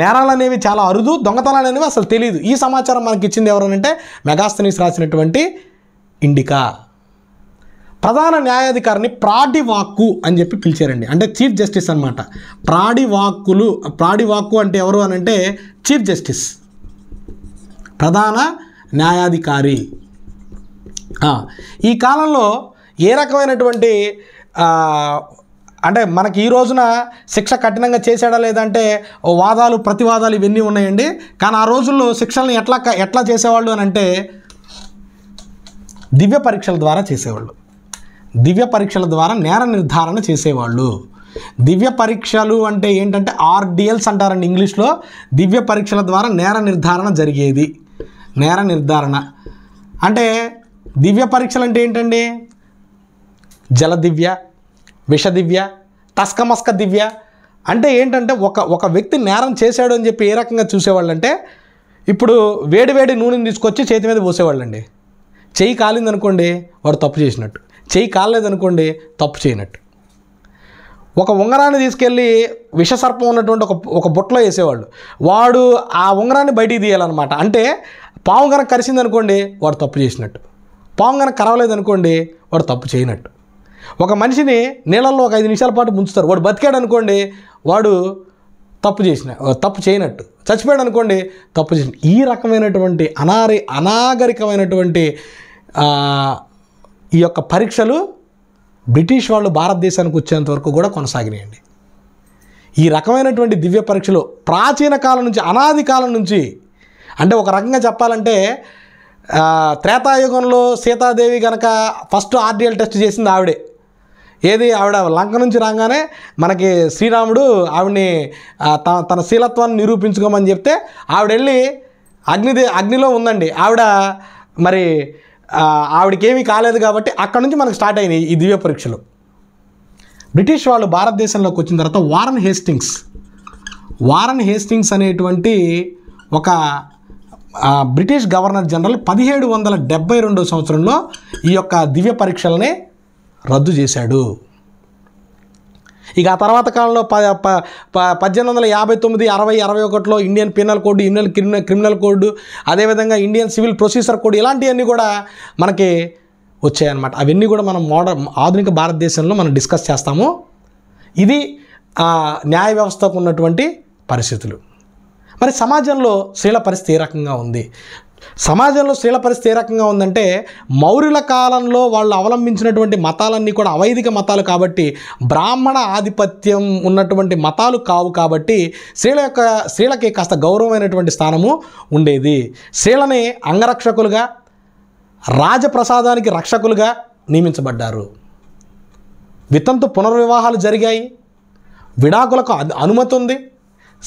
నేరాలు అనేవి చాలా అరుదు దొంగతనాలు అనేవి అసలు తెలియదు ఈ సమాచారం మనకి ఇచ్చింది ఎవరనంటే మెగాస్థనీస్ రాసినటువంటి ఇండికా ప్రధాన న్యాయాధికారిని ప్రాడివాక్కు అని చెప్పి పిలిచారండి అంటే చీఫ్ జస్టిస్ అనమాట ప్రాడివాక్కులు ప్రాడివాక్కు అంటే ఎవరు అనంటే చీఫ్ జస్టిస్ ప్రధాన న్యాయాధికారి ఈ కాలంలో ఏ రకమైనటువంటి అంటే మనకి ఈ రోజున శిక్ష కఠినంగా చేశాడా లేదంటే వాదాలు ప్రతివాదాలు ఇవన్నీ ఉన్నాయండి కానీ ఆ రోజుల్లో శిక్షల్ని ఎట్లా ఎట్లా చేసేవాళ్ళు అని అంటే దివ్య పరీక్షల ద్వారా చేసేవాళ్ళు దివ్య పరీక్షల ద్వారా నేర నిర్ధారణ చేసేవాళ్ళు దివ్య పరీక్షలు అంటే ఏంటంటే ఆర్డిఎల్స్ అంటారండి ఇంగ్లీష్లో దివ్య పరీక్షల ద్వారా నేర నిర్ధారణ జరిగేది నేర నిర్ధారణ అంటే దివ్య పరీక్షలు అంటే ఏంటండి జలదివ్య విషదివ్య టస్కమస్క దివ్య అంటే ఏంటంటే ఒక ఒక వ్యక్తి నేరం చేశాడు అని చెప్పి ఏ రకంగా చూసేవాళ్ళు అంటే ఇప్పుడు వేడి వేడి నూనెని తీసుకొచ్చి చేతి మీద పోసేవాళ్ళండి చేయి కాలిందనుకోండి వాడు తప్పు చేసినట్టు చేయి కాలేదనుకోండి తప్పు చేయనట్టు ఒక ఉంగరాన్ని తీసుకెళ్ళి విషసర్పం ఉన్నటువంటి ఒక ఒక బుట్టలో వేసేవాళ్ళు వాడు ఆ ఉంగరాన్ని బయటికి తీయాలన్నమాట అంటే పాము కనుక కరిసిందనుకోండి వాడు తప్పు చేసినట్టు పాము కనుక కరవలేదనుకోండి వాడు తప్పు చేయనట్టు ఒక మనిషిని నీళ్ళల్లో ఒక ఐదు నిమిషాల పాటు ముంచుతారు వాడు బతికాడు అనుకోండి వాడు తప్పు చేసిన తప్పు చేయనట్టు చచ్చిపోయాడు అనుకోండి తప్పు చేసిన ఈ రకమైనటువంటి అనారి అనాగరికమైనటువంటి ఈ యొక్క పరీక్షలు బ్రిటిష్ వాళ్ళు భారతదేశానికి వచ్చేంత వరకు కూడా కొనసాగినాయండి ఈ రకమైనటువంటి దివ్య పరీక్షలు ప్రాచీన కాలం నుంచి అనాది కాలం నుంచి అంటే ఒక రకంగా చెప్పాలంటే త్రేతాయుగంలో సీతాదేవి కనుక ఫస్ట్ ఆర్డిఎల్ టెస్ట్ చేసింది ఆవిడే ఏది ఆవిడ లంక నుంచి రాగానే మనకి శ్రీరాముడు ఆవిడని తన తన శీలత్వాన్ని నిరూపించుకోమని చెప్తే ఆవిడ వెళ్ళి అగ్నిదే అగ్నిలో ఉందండి ఆవిడ మరి ఆవిడకేమీ కాలేదు కాబట్టి అక్కడ నుంచి మనకు స్టార్ట్ అయినాయి ఈ దివ్య పరీక్షలు బ్రిటిష్ వాళ్ళు భారతదేశంలోకి వచ్చిన తర్వాత వారన్ హేస్టింగ్స్ వారన్ హేస్టింగ్స్ అనేటువంటి ఒక బ్రిటిష్ గవర్నర్ జనరల్ పదిహేడు వందల డెబ్బై రెండో సంవత్సరంలో ఈ యొక్క దివ్య పరీక్షలని రద్దు చేశాడు ఇక ఆ తర్వాత కాలంలో ప పద్దెనిమిది వందల యాభై తొమ్మిది అరవై అరవై ఒకటిలో Indian penal code Indian criminal criminal code అదేవిధంగా ఇండియన్ సివిల్ ప్రొసీజర్ కోడ్ ఇలాంటివన్నీ కూడా మనకి వచ్చాయన్నమాట అవన్నీ కూడా మనం మోడర్ ఆధునిక భారతదేశంలో మనం డిస్కస్ చేస్తాము ఇది న్యాయ వ్యవస్థకు ఉన్నటువంటి పరిస్థితులు మరి సమాజంలో స్త్రీల పరిస్థితి ఏ రకంగా ఉంది సమాజంలో స్త్రీల పరిస్థితి ఏ రకంగా ఉందంటే మౌర్యుల కాలంలో వాళ్ళు అవలంబించినటువంటి మతాలన్నీ కూడా అవైదిక మతాలు కాబట్టి బ్రాహ్మణ ఆధిపత్యం ఉన్నటువంటి మతాలు కావు కాబట్టి స్త్రీల యొక్క స్త్రీలకి కాస్త గౌరవమైనటువంటి స్థానము ఉండేది స్త్రీలని అంగరక్షకులుగా రాజప్రసాదానికి రక్షకులుగా నియమించబడ్డారు వితంతు పునర్వివాహాలు జరిగాయి విడాకులకు అనుమతి ఉంది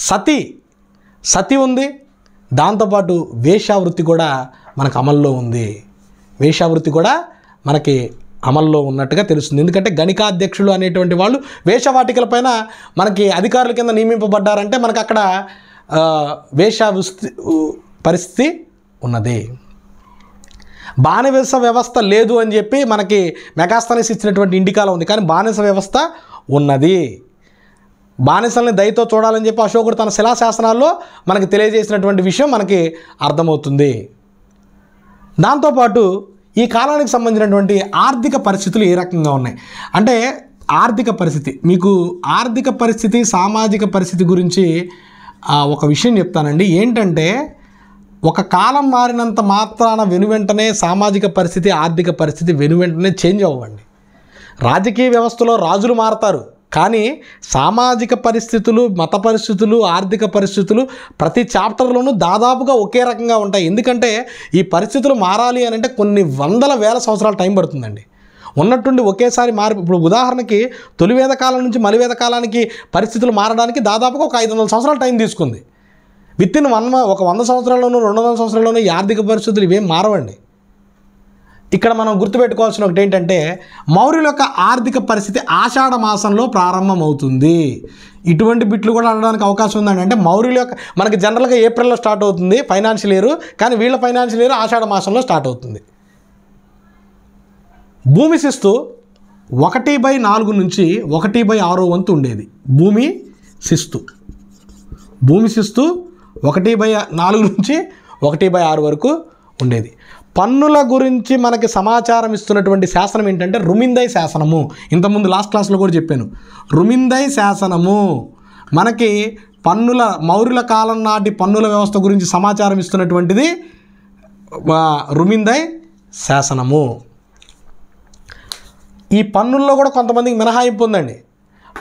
సతీ సతి ఉంది దాంతోపాటు వేషావృత్తి కూడా మనకు అమల్లో ఉంది వేషావృత్తి కూడా మనకి అమల్లో ఉన్నట్టుగా తెలుస్తుంది ఎందుకంటే గణికాధ్యక్షులు అనేటువంటి వాళ్ళు వేషవాటికల పైన మనకి అధికారుల కింద నియమింపబడ్డారంటే మనకు అక్కడ వేషావృత్తి పరిస్థితి ఉన్నది బానిస వ్యవస్థ లేదు అని చెప్పి మనకి మెగాస్థానిస్ ఇచ్చినటువంటి ఇండికాలో ఉంది కానీ బానిస వ్యవస్థ ఉన్నది బానిసల్ని దయతో చూడాలని చెప్పి అశోకుడు తన శిలాశాసనాల్లో మనకు తెలియజేసినటువంటి విషయం మనకి అర్థమవుతుంది దాంతోపాటు ఈ కాలానికి సంబంధించినటువంటి ఆర్థిక పరిస్థితులు ఏ రకంగా ఉన్నాయి అంటే ఆర్థిక పరిస్థితి మీకు ఆర్థిక పరిస్థితి సామాజిక పరిస్థితి గురించి ఒక విషయం చెప్తానండి ఏంటంటే ఒక కాలం మారినంత మాత్రాన వెనువెంటనే సామాజిక పరిస్థితి ఆర్థిక పరిస్థితి వెనువెంటనే చేంజ్ అవ్వండి రాజకీయ వ్యవస్థలో రాజులు మారతారు కానీ సామాజిక పరిస్థితులు మత పరిస్థితులు ఆర్థిక పరిస్థితులు ప్రతి చాప్టర్లోనూ దాదాపుగా ఒకే రకంగా ఉంటాయి ఎందుకంటే ఈ పరిస్థితులు మారాలి అని అంటే కొన్ని వందల వేల సంవత్సరాల టైం పడుతుందండి ఉన్నట్టుండి ఒకేసారి మారి ఇప్పుడు ఉదాహరణకి తొలివేద కాలం నుంచి మలివేద కాలానికి పరిస్థితులు మారడానికి దాదాపుగా ఒక ఐదు వందల సంవత్సరాల టైం తీసుకుంది విత్ ఇన్ వన్ ఒక వంద సంవత్సరాల్లోనూ రెండు వందల సంవత్సరాల్లోనూ ఈ ఆర్థిక పరిస్థితులు ఇవేం మారవండి ఇక్కడ మనం గుర్తుపెట్టుకోవాల్సిన ఒకటి ఏంటంటే మౌర్యుల యొక్క ఆర్థిక పరిస్థితి ఆషాఢ మాసంలో ప్రారంభమవుతుంది ఇటువంటి బిట్లు కూడా అనడానికి అవకాశం ఉందండి అంటే మౌర్యుల యొక్క మనకి జనరల్గా ఏప్రిల్లో స్టార్ట్ అవుతుంది ఫైనాన్షియల్ ఇయర్ కానీ వీళ్ళ ఫైనాన్షియల్ ఇయర్ ఆషాఢ మాసంలో స్టార్ట్ అవుతుంది భూమి శిస్తు ఒకటి బై నాలుగు నుంచి ఒకటి బై ఆరో వంతు ఉండేది భూమి శిస్తు భూమి శిస్తు ఒకటి బై నాలుగు నుంచి ఒకటి బై ఆరు వరకు ఉండేది పన్నుల గురించి మనకి సమాచారం ఇస్తున్నటువంటి శాసనం ఏంటంటే రుమిందై శాసనము ఇంతకుముందు లాస్ట్ క్లాస్లో కూడా చెప్పాను రుమిందై శాసనము మనకి పన్నుల మౌర్యుల కాలం నాటి పన్నుల వ్యవస్థ గురించి సమాచారం ఇస్తున్నటువంటిది రుమిందై శాసనము ఈ పన్నుల్లో కూడా కొంతమందికి మినహాయింపు ఉందండి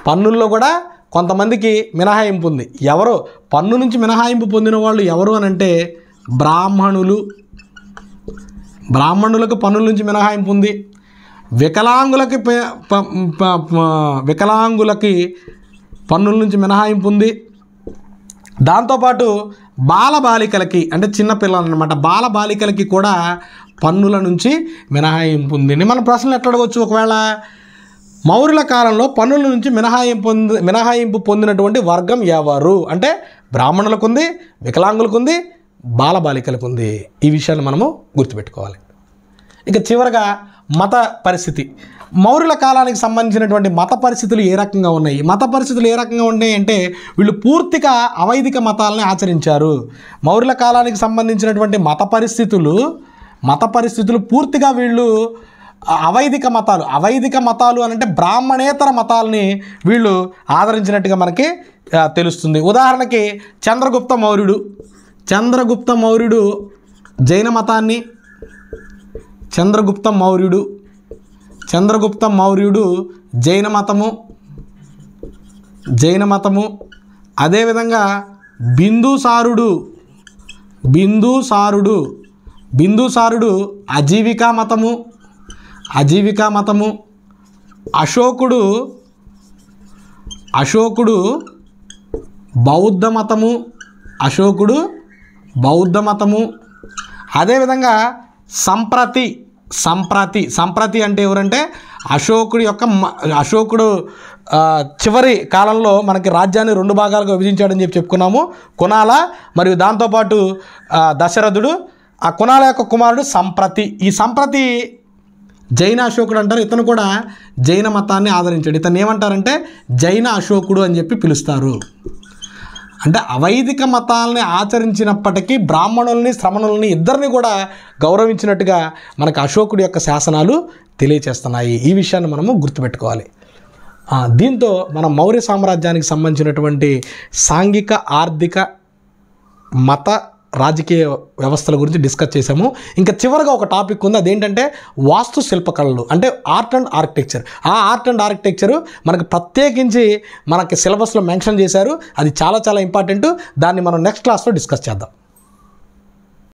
పన్నుల్లో కూడా కొంతమందికి మినహాయింపు ఉంది ఎవరు పన్ను నుంచి మినహాయింపు పొందిన వాళ్ళు ఎవరు అనంటే బ్రాహ్మణులు బ్రాహ్మణులకు పన్నుల నుంచి మినహాయింపు ఉంది వికలాంగులకి వికలాంగులకి పన్నుల నుంచి మినహాయింపు ఉంది దాంతోపాటు బాలబాలికలకి అంటే చిన్నపిల్లలు అనమాట బాలబాలికలకి కూడా పన్నుల నుంచి మినహాయింపు ఉంది మన ప్రశ్నలు ఎట్లా అడగవచ్చు ఒకవేళ మౌర్యుల కాలంలో పన్నుల నుంచి మినహాయింపు మినహాయింపు పొందినటువంటి వర్గం ఎవరు అంటే బ్రాహ్మణులకు ఉంది వికలాంగులకు ఉంది బాలబాలికలకు ఉంది ఈ విషయాన్ని మనము గుర్తుపెట్టుకోవాలి ఇక చివరగా మత పరిస్థితి మౌర్యుల కాలానికి సంబంధించినటువంటి మత పరిస్థితులు ఏ రకంగా ఉన్నాయి మత పరిస్థితులు ఏ రకంగా ఉన్నాయి అంటే వీళ్ళు పూర్తిగా అవైదిక మతాలని ఆచరించారు మౌర్యుల కాలానికి సంబంధించినటువంటి మత పరిస్థితులు మత పరిస్థితులు పూర్తిగా వీళ్ళు అవైదిక మతాలు అవైదిక మతాలు అనంటే బ్రాహ్మణేతర మతాలని వీళ్ళు ఆదరించినట్టుగా మనకి తెలుస్తుంది ఉదాహరణకి చంద్రగుప్త మౌర్యుడు చంద్రగుప్త మౌర్యుడు జైన మతాన్ని చంద్రగుప్త మౌర్యుడు చంద్రగుప్త మౌర్యుడు జైన మతము జైన మతము అదేవిధంగా బిందుసారుడు బిందుసారుడు బిందుసారుడు అజీవికా మతము అజీవికా మతము అశోకుడు అశోకుడు బౌద్ధ మతము అశోకుడు బౌద్ధ మతము అదేవిధంగా సంప్రతి సంప్రతి సంప్రతి అంటే ఎవరంటే అశోకుడి యొక్క అశోకుడు చివరి కాలంలో మనకి రాజ్యాన్ని రెండు భాగాలుగా విభజించాడని చెప్పి చెప్పుకున్నాము కుణాల మరియు దాంతోపాటు దశరథుడు ఆ కుణాల యొక్క కుమారుడు సంప్రతి ఈ సంప్రతి జైన అశోకుడు అంటారు ఇతను కూడా జైన మతాన్ని ఆదరించాడు ఇతను ఏమంటారంటే జైన అశోకుడు అని చెప్పి పిలుస్తారు అంటే అవైదిక మతాలని ఆచరించినప్పటికీ బ్రాహ్మణుల్ని శ్రమణుల్ని ఇద్దరిని కూడా గౌరవించినట్టుగా మనకు అశోకుడి యొక్క శాసనాలు తెలియచేస్తున్నాయి ఈ విషయాన్ని మనము గుర్తుపెట్టుకోవాలి దీంతో మన మౌర్య సామ్రాజ్యానికి సంబంధించినటువంటి సాంఘిక ఆర్థిక మత రాజకీయ వ్యవస్థల గురించి డిస్కస్ చేసాము ఇంకా చివరిగా ఒక టాపిక్ ఉంది అదేంటంటే వాస్తు శిల్పకళలు అంటే ఆర్ట్ అండ్ ఆర్కిటెక్చర్ ఆ ఆర్ట్ అండ్ ఆర్కిటెక్చర్ మనకు ప్రత్యేకించి మనకి సిలబస్లో మెన్షన్ చేశారు అది చాలా చాలా ఇంపార్టెంట్ దాన్ని మనం నెక్స్ట్ క్లాస్లో డిస్కస్ చేద్దాం